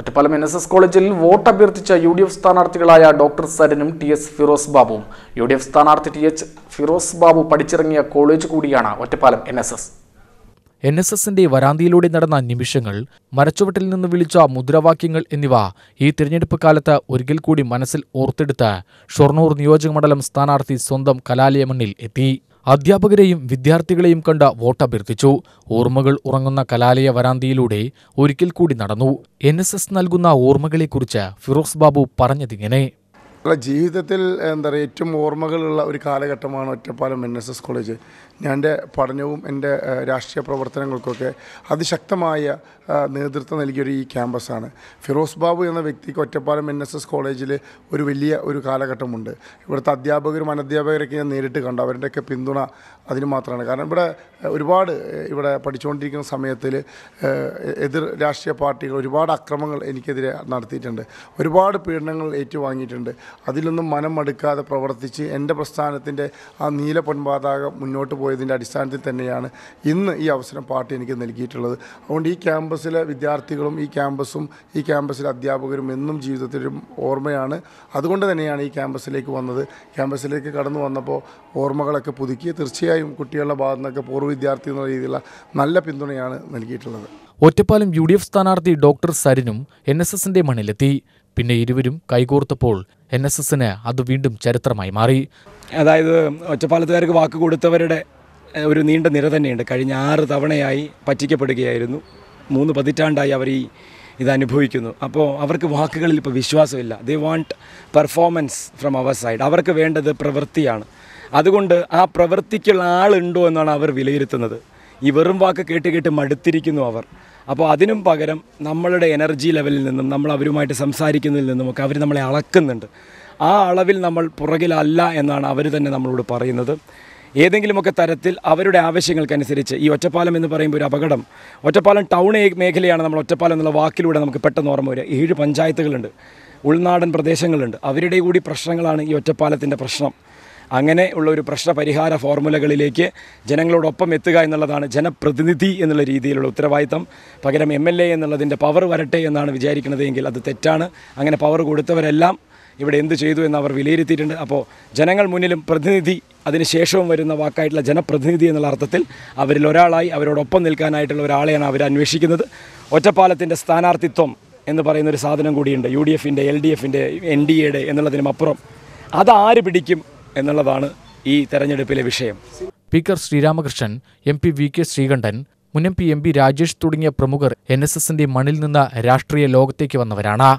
Ottapalam N S S കോളേജിൽ vote അഭ്യർത്ഥിച്ച U D F സ്ഥാനാർത്ഥികളായ ഡോക്ടർ സരനും ടി എസ് ഫിറോസ് ബാബുവും യു ഡി എഫ് സ്ഥാനാർത്ഥി ടി എച്ച് ഫിറോസ് ബാബു പഠിച്ചിറങ്ങിയ കോളേജ് കൂടിയാണ് Ottapalam N S S N S എസിന്റെ വരാന്തിയിലൂടെ നടന്ന നിമിഷങ്ങൾ മരച്ചുവട്ടിൽ നിന്ന് വിളിച്ച മുദ്രാവാക്യങ്ങൾ എന്നിവ ഈ തിരഞ്ഞെടുപ്പ് കാലത്ത് ഒരിക്കൽ കൂടി മനസ്സിൽ ഓർത്തെടുത്ത് ഷൊർണൂർ നിയോജകമണ്ഡലം സ്ഥാനാർത്ഥി സ്വന്തം കലാലയ മണ്ണിൽ എത്തി അധ്യാപകരെയും വിദ്യാർത്ഥികളെയും കണ്ട വോട്ടഭ്യർത്ഥിച്ചു ഓർമ്മകൾ ഉറങ്ങുന്ന കലാലയ വരാന്തിയിലൂടെ ഒരിക്കൽ കൂടി നടന്നു എൻ നൽകുന്ന ഓർമ്മകളെക്കുറിച്ച് ഫിറോസ് ബാബു പറഞ്ഞതിങ്ങനെ അല്ല ജീവിതത്തിൽ എന്താ പറയുക ഏറ്റവും ഓർമ്മകളുള്ള ഒരു കാലഘട്ടമാണ് Ottapalam N S S college ഞാൻ എൻ്റെ പഠനവും എൻ്റെ രാഷ്ട്രീയ പ്രവർത്തനങ്ങൾക്കൊക്കെ അതിശക്തമായ നേതൃത്വം നൽകിയൊരു ഈ ക്യാമ്പസാണ് ഫിറോസ് ബാബു എന്ന വ്യക്തിക്ക് ഒറ്റപ്പാലം എൻ എസ് എസ് കോളേജിൽ ഒരു വലിയ ഒരു കാലഘട്ടമുണ്ട് ഇവിടുത്തെ അധ്യാപകരും അനധ്യാപകരൊക്കെ ഞാൻ നേരിട്ട് കണ്ടു അവരുടെയൊക്കെ പിന്തുണ അതിന് മാത്രമാണ് കാരണം ഇവിടെ ഒരുപാട് ഇവിടെ പഠിച്ചുകൊണ്ടിരിക്കുന്ന സമയത്തിൽ എതിർ രാഷ്ട്രീയ പാർട്ടികൾ ഒരുപാട് അക്രമങ്ങൾ എനിക്കെതിരെ നടത്തിയിട്ടുണ്ട് ഒരുപാട് പീഡനങ്ങൾ ഏറ്റുവാങ്ങിയിട്ടുണ്ട് അതിലൊന്നും മനം മടുക്കാതെ പ്രവർത്തിച്ച് എൻ്റെ പ്രസ്ഥാനത്തിൻ്റെ ആ നീല പൊൻപാതാക മുന്നോട്ട് പോയതിൻ്റെ അടിസ്ഥാനത്തിൽ തന്നെയാണ് ഇന്ന് ഈ അവസരം പാർട്ടി എനിക്ക് നൽകിയിട്ടുള്ളത് അതുകൊണ്ട് ഈ ക്യാമ്പസിലെ വിദ്യാർത്ഥികളും ഈ ക്യാമ്പസും ഈ ക്യാമ്പസിലെ അധ്യാപകരും എന്നും ജീവിതത്തിലും ഓർമ്മയാണ് അതുകൊണ്ട് തന്നെയാണ് ഈ ക്യാമ്പസിലേക്ക് വന്നത് ക്യാമ്പസിലേക്ക് കടന്നു വന്നപ്പോൾ ഓർമ്മകളൊക്കെ പുതുക്കി തീർച്ചയായും കുട്ടികളുടെ ഭാഗത്തുനിന്നൊക്കെ പൂർവ്വ വിദ്യാർത്ഥി എന്ന രീതിയിലുള്ള നല്ല പിന്തുണയാണ് നൽകിയിട്ടുള്ളത് ഒറ്റപ്പാലം യു ഡി എഫ് സ്ഥാനാർത്ഥി ഡോക്ടർ സരിനും എൻ എസ് എസിന്റെ മണ്ണിലെത്തി പിന്നെ ഇരുവരും കൈകോർത്തപ്പോൾ എൻ എസ് എസിന് അത് വീണ്ടും ചരിത്രമായി മാറി അതായത് ഒറ്റപ്പാലത്തുകാർക്ക് വാക്ക് കൊടുത്തവരുടെ ഒരു നീണ്ട നിര തന്നെയുണ്ട് കഴിഞ്ഞ ആറ് തവണയായി പറ്റിക്കപ്പെടുകയായിരുന്നു മൂന്ന് പതിറ്റാണ്ടായി അവർ ഈ ഇത് അനുഭവിക്കുന്നു അപ്പോൾ അവർക്ക് വാക്കുകളിൽ ഇപ്പോൾ വിശ്വാസമില്ല ദേ വാണ്ട് പെർഫോമൻസ് ഫ്രം അവർ സൈഡ് അവർക്ക് വേണ്ടത് പ്രവൃത്തിയാണ് അതുകൊണ്ട് ആ പ്രവൃത്തിക്കുള്ള ആളുണ്ടോ എന്നാണ് അവർ വിലയിരുത്തുന്നത് ഈ വെറും വാക്ക് കേട്ട് കേട്ട് മടുത്തിരിക്കുന്നു അവർ അപ്പോൾ അതിനും പകരം നമ്മളുടെ എനർജി ലെവലിൽ നിന്നും നമ്മൾ അവരുമായിട്ട് സംസാരിക്കുന്നതിൽ നിന്നുമൊക്കെ അവർ നമ്മളെ അളക്കുന്നുണ്ട് ആ അളവിൽ നമ്മൾ പുറകിലല്ല എന്നാണ് അവർ തന്നെ നമ്മളോട് പറയുന്നത് ഏതെങ്കിലുമൊക്കെ തരത്തിൽ അവരുടെ ആവശ്യങ്ങൾക്കനുസരിച്ച് ഈ ഒറ്റപ്പാലം എന്ന് പറയുമ്പോൾ ഒരു അപകടം ഒറ്റപ്പാലം ടൗൺ മേഖലയാണ് നമ്മൾ ഒറ്റപ്പാലം എന്നുള്ള വാക്കിലൂടെ നമുക്ക് പെട്ടെന്ന് ഓർമ്മ വരിക ഏഴ് പഞ്ചായത്തുകളുണ്ട് ഉൾനാടൻ പ്രദേശങ്ങളുണ്ട് അവരുടെ കൂടി പ്രശ്നങ്ങളാണ് ഈ ഒറ്റപ്പാലത്തിൻ്റെ പ്രശ്നം അങ്ങനെ ഉള്ള ഒരു പ്രശ്നപരിഹാര ഫോർമുലകളിലേക്ക് ജനങ്ങളോടൊപ്പം എത്തുക എന്നുള്ളതാണ് ജനപ്രതിനിധി എന്നുള്ള രീതിയിലുള്ള ഉത്തരവാദിത്തം പകരം എം എൽ എ എന്നുള്ളതിൻ്റെ പവർ വരട്ടെ എന്നാണ് വിചാരിക്കുന്നതെങ്കിൽ അത് തെറ്റാണ് അങ്ങനെ പവർ കൊടുത്തവരെല്ലാം ഇവിടെ എന്ത് ചെയ്തു എന്ന് അവർ വിലയിരുത്തിയിട്ടുണ്ട് അപ്പോൾ ജനങ്ങൾ മുന്നിലും പ്രതിനിധി അതിനുശേഷവും വരുന്ന വാക്കായിട്ടുള്ള ജനപ്രതിനിധി എന്നുള്ള അർത്ഥത്തിൽ അവരിൽ ഒരാളായി അവരോടൊപ്പം നിൽക്കാനായിട്ടുള്ള ഒരാളെയാണ് അവർ അന്വേഷിക്കുന്നത് ഒറ്റപ്പാലത്തിൻ്റെ സ്ഥാനാർത്ഥിത്വം എന്ന് പറയുന്ന ഒരു സാധനം കൂടിയുണ്ട് യു ഡി എഫിൻ്റെ എൽ ഡി എഫിൻ്റെ എൻ ഡി എയുടെ എന്നുള്ളതിനും അപ്പുറം അതാര് പിടിക്കും എന്നുള്ളതാണ് ഈ തെരഞ്ഞെടുപ്പിലെ വിഷയം speaker Sreeramakrishnan M P V K Sreekandan മുൻ M P M P Rajesh തുടങ്ങിയ പ്രമുഖർ എൻ എസ് എസിന്റെ മണ്ണിൽ നിന്ന് രാഷ്ട്രീയ ലോകത്തേക്ക് വന്നവരാണ്